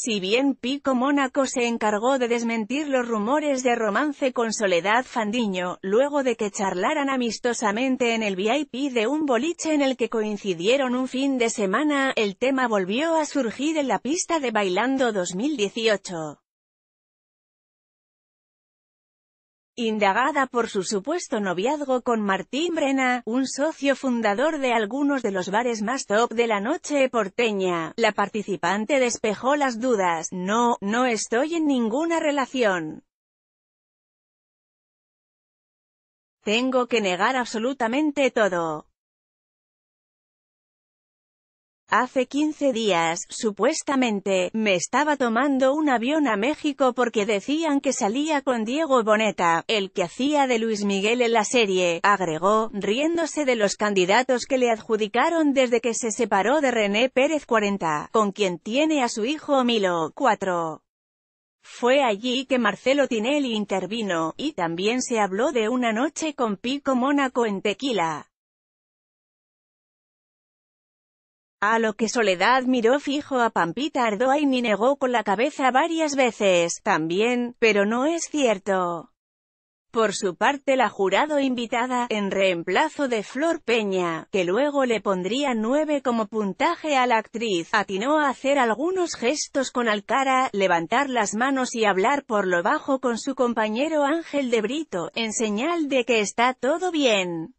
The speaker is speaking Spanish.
Si bien Pico Mónaco se encargó de desmentir los rumores de romance con Soledad Fandiño, luego de que charlaran amistosamente en el VIP de un boliche en el que coincidieron un fin de semana, el tema volvió a surgir en la pista de Bailando 2018. Indagada por su supuesto noviazgo con Martín Brena, un socio fundador de algunos de los bares más top de la noche porteña, la participante despejó las dudas, no, no estoy en ninguna relación. Tengo que negar absolutamente todo. Hace 15 días, supuestamente, me estaba tomando un avión a México porque decían que salía con Diego Boneta, el que hacía de Luis Miguel en la serie, agregó, riéndose de los candidatos que le adjudicaron desde que se separó de René Pérez 40, con quien tiene a su hijo Milo, 4. Fue allí que Marcelo Tinelli intervino, y también se habló de una noche con Pico Mónaco en Tequila. A lo que Soledad miró fijo a Pampita Ardoa y ni negó con la cabeza varias veces, también, pero no es cierto. Por su parte la jurado invitada, en reemplazo de Flor Peña, que luego le pondría nueve como puntaje a la actriz, atinó a hacer algunos gestos con Alcara, levantar las manos y hablar por lo bajo con su compañero Ángel de Brito, en señal de que está todo bien.